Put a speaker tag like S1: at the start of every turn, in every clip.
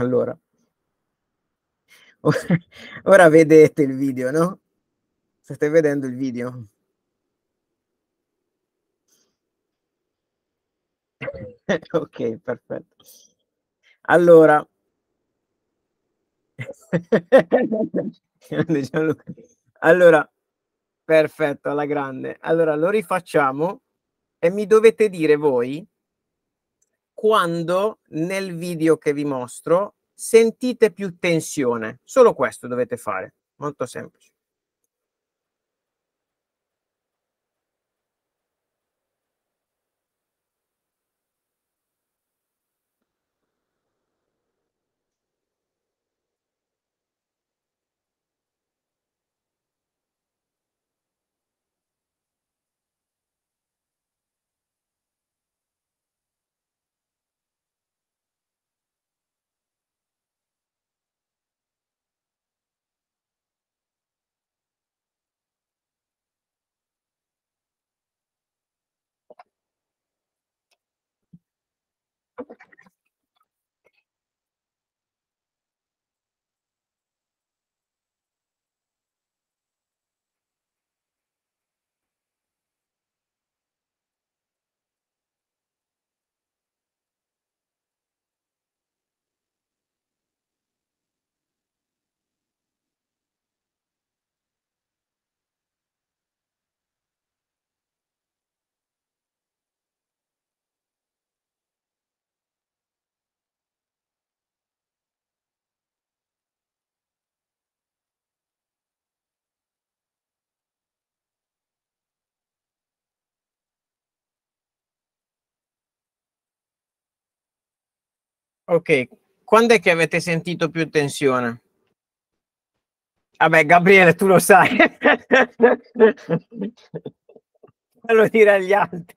S1: Allora, ora, vedete il video, no? State vedendo il video? ok, perfetto. Allora, allora, perfetto, alla grande. Allora, lo rifacciamo e mi dovete dire voi quando nel video che vi mostro sentite più tensione. Solo questo dovete fare, molto semplice. Ok, quando è che avete sentito più tensione? Vabbè, Gabriele, tu lo sai. Fallo dire agli altri.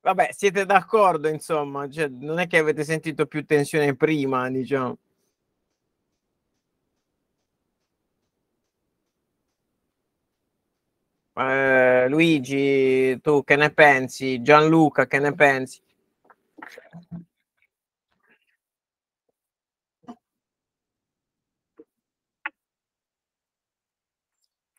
S1: Vabbè, siete d'accordo, insomma, cioè, non è che avete sentito più tensione prima, diciamo. Eh, Luigi, tu che ne pensi? Gianluca, che ne pensi?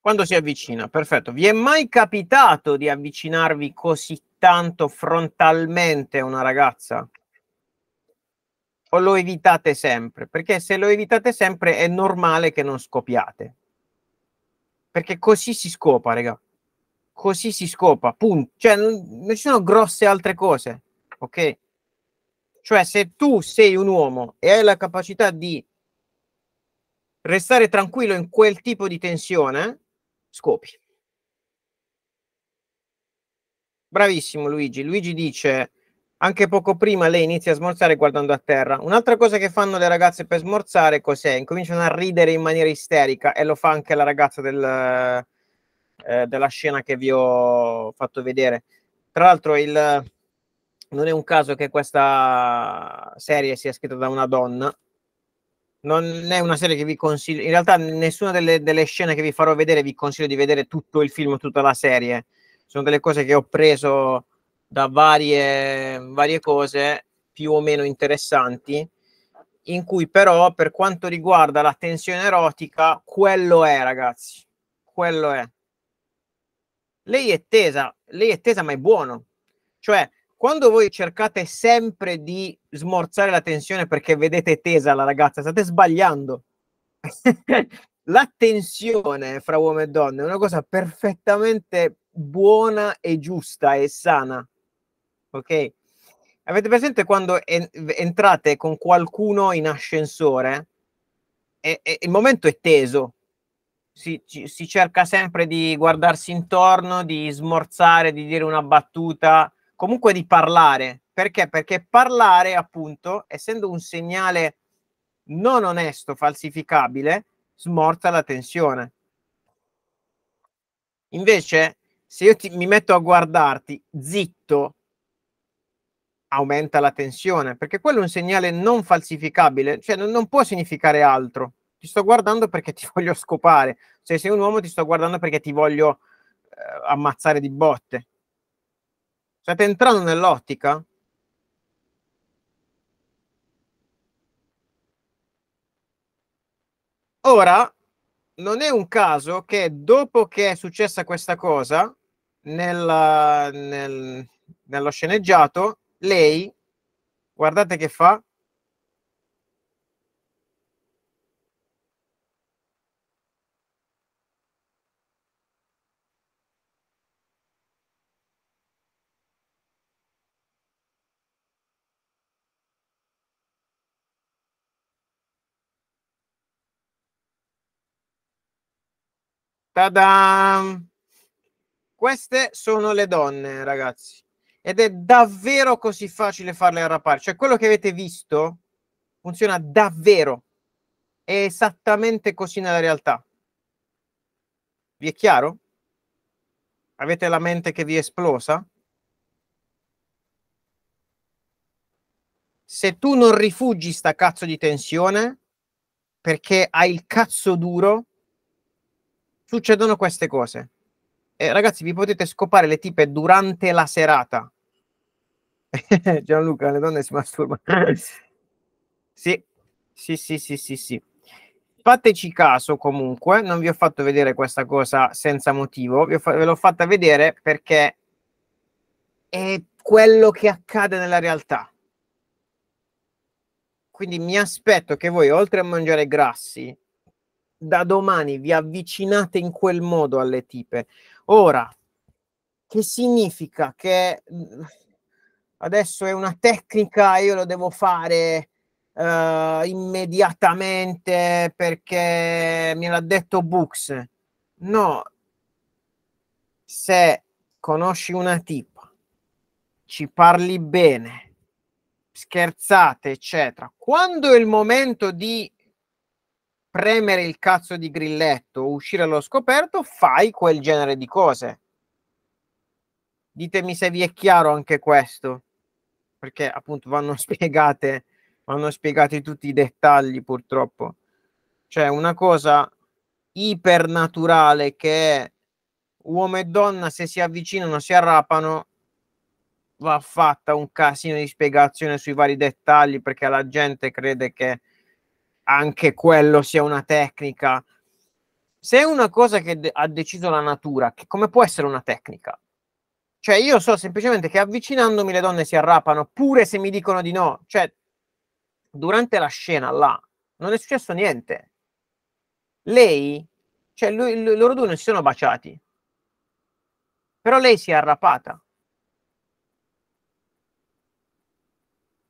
S1: Quando si avvicina, perfetto. Vi è mai capitato di avvicinarvi così tanto frontalmente a una ragazza? O lo evitate sempre? Perché se lo evitate sempre è normale che non scopiate. Perché così si scopa, raga. Così si scopa, punto. Cioè, non, ci sono grosse altre cose, ok? Cioè, se tu sei un uomo e hai la capacità di restare tranquillo in quel tipo di tensione, scopi. Bravissimo Luigi. Luigi dice anche poco prima lei inizia a smorzare guardando a terra. Un'altra cosa che fanno le ragazze per smorzare cos'è? Incominciano a ridere in maniera isterica e lo fa anche la ragazza del, eh, della scena che vi ho fatto vedere. Tra l'altro il, non è un caso che questa serie sia scritta da una donna. Non è una serie che vi consiglio. In realtà, nessuna delle, delle, scene che vi farò vedere vi consiglio di vedere tutto il film, tutta la serie. Sono delle cose che ho preso da varie, varie cose più o meno interessanti, in cui però per quanto riguarda la tensione erotica, quello è ragazzi, quello è. Lei è tesa, lei è tesa ma è buono. Cioè, quando voi cercate sempre di smorzare la tensione perché vedete tesa la ragazza, state sbagliando. la tensione fra uomo e donna è una cosa perfettamente buona e giusta e sana ok? Avete presente quando en- entrate con qualcuno in ascensore? E, e, il momento è teso, si, ci, si, cerca sempre di guardarsi intorno, di smorzare, di dire una battuta, comunque di parlare. Perché? Perché parlare, appunto, essendo un segnale non onesto, falsificabile, smorza la tensione. Invece, se io ti, mi metto a guardarti zitto, aumenta la tensione, perché quello è un segnale non falsificabile, cioè non, non può significare altro. Ti sto guardando perché ti voglio scopare, se cioè, sei un uomo ti sto guardando perché ti voglio eh, ammazzare di botte. State entrando nell'ottica? Ora, non è un caso che dopo che è successa questa cosa, nel, nel, nello sceneggiato, lei, guardate che fa, ta Tada! Queste sono le donne, ragazzi ed è davvero così facile farle arrapare. Cioè, quello che avete visto funziona davvero. È esattamente così nella realtà. Vi è chiaro? Avete la mente che vi è esplosa? Se tu non rifugi sta cazzo di tensione perché hai il cazzo duro, succedono queste cose. Eh, ragazzi, vi potete scopare le tipe durante la serata. Gianluca, le donne si masturbano. sì, sì, sì, sì, sì, sì. Fateci caso comunque, non vi ho fatto vedere questa cosa senza motivo, vi fa- ve l'ho fatta vedere perché è quello che accade nella realtà. Quindi mi aspetto che voi, oltre a mangiare grassi, da domani vi avvicinate in quel modo alle tipe. Ora, che significa che adesso è una tecnica io lo devo fare uh, immediatamente perché me l'ha detto Books. No, se conosci una tipa, ci parli bene, scherzate, eccetera, quando è il momento di premere il cazzo di grilletto, uscire allo scoperto, fai quel genere di cose. Ditemi se vi è chiaro anche questo perché appunto vanno spiegate, vanno spiegati tutti i dettagli purtroppo. Cioè una cosa ipernaturale che è uomo e donna se si avvicinano, si arrapano, va fatta un casino di spiegazione sui vari dettagli perché la gente crede che anche quello sia una tecnica. Se è una cosa che de- ha deciso la natura, che come può essere una tecnica? Cioè, io so semplicemente che avvicinandomi le donne si arrapano, pure se mi dicono di no. Cioè, durante la scena là non è successo niente. Lei, cioè lui, loro due non si sono baciati, però lei si è arrapata.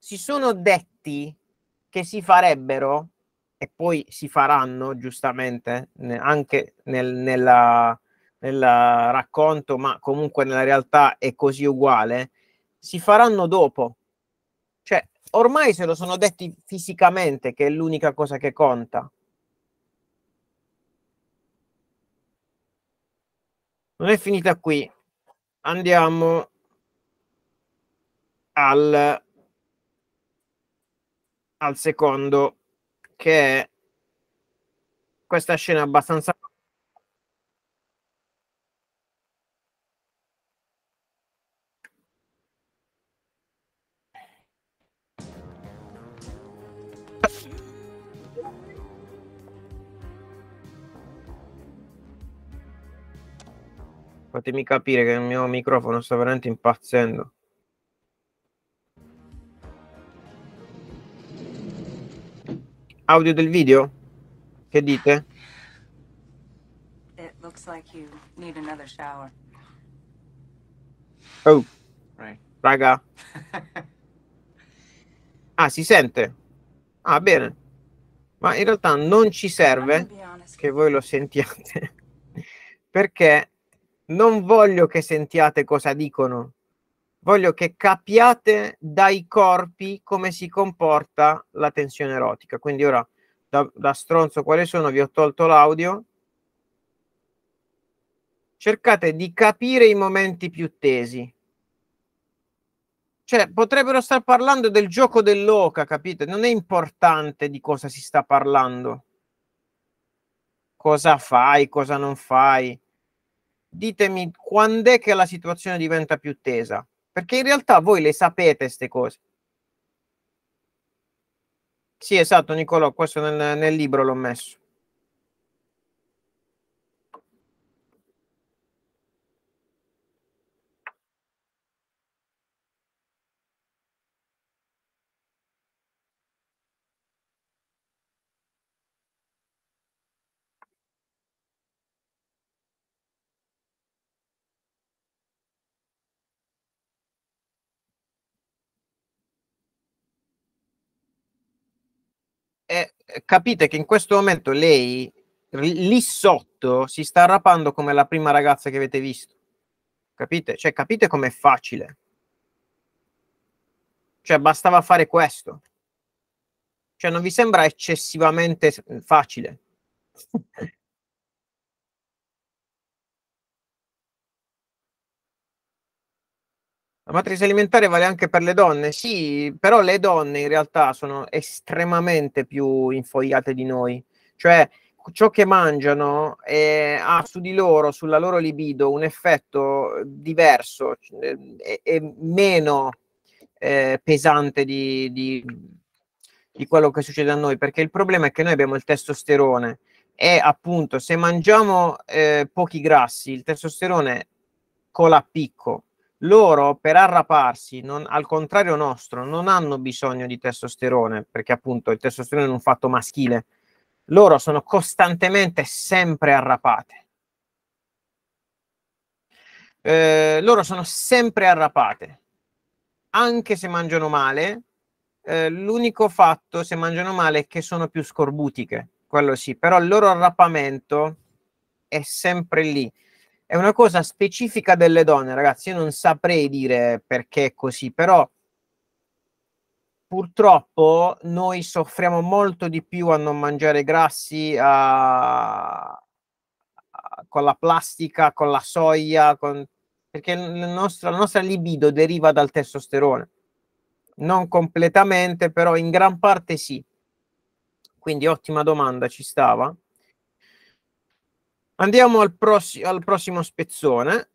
S1: Si sono detti che si farebbero e poi si faranno giustamente anche nel, nella, nel racconto, ma comunque nella realtà è così uguale, si faranno dopo. Cioè, ormai se lo sono detti fisicamente che è l'unica cosa che conta. Non è finita qui. Andiamo al, al secondo che è questa scena abbastanza Fatemi capire che il mio microfono sta veramente impazzendo. Audio del video? Che dite? It looks like you need another shower. Oh. Right. Raga. ah, si sente. Ah, bene. Ma in realtà non ci serve che voi lo sentiate perché non voglio che sentiate cosa dicono, voglio che capiate dai corpi come si comporta la tensione erotica. Quindi ora da, da stronzo quale sono, vi ho tolto l'audio. Cercate di capire i momenti più tesi. Cioè, potrebbero star parlando del gioco dell'oca, capite? Non è importante di cosa si sta parlando. Cosa fai, cosa non fai ditemi quando è che la situazione diventa più tesa, perché in realtà voi le sapete queste cose. Sì, esatto, Nicolò, questo nel, nel libro l'ho messo. eh, capite che in questo momento lei lì sotto si sta rapando come la prima ragazza che avete visto. Capite? Cioè, capite com'è facile. Cioè, bastava fare questo. Cioè, non vi sembra eccessivamente facile? La matrice alimentare vale anche per le donne? Sì, però le donne in realtà sono estremamente più infogliate di noi. Cioè, ciò che mangiano eh, ha su di loro, sulla loro libido, un effetto diverso eh, e, eh, meno eh, pesante di, di, di quello che succede a noi, perché il problema è che noi abbiamo il testosterone e appunto se mangiamo eh, pochi grassi il testosterone cola a picco loro per arraparsi, non, al contrario nostro, non hanno bisogno di testosterone, perché appunto il testosterone è un fatto maschile. Loro sono costantemente sempre arrapate. Eh, loro sono sempre arrapate, anche se mangiano male. Eh, l'unico fatto, se mangiano male, è che sono più scorbutiche, quello sì, però il loro arrapamento è sempre lì è una cosa specifica delle donne, ragazzi. Io non saprei dire perché è così, però purtroppo noi soffriamo molto di più a non mangiare grassi, a... A... con la plastica, con la soia, con... perché nostro, la nostra libido deriva dal testosterone. Non completamente, però in gran parte sì. Quindi ottima domanda, ci stava. Andiamo al, pross- al prossimo spezzone.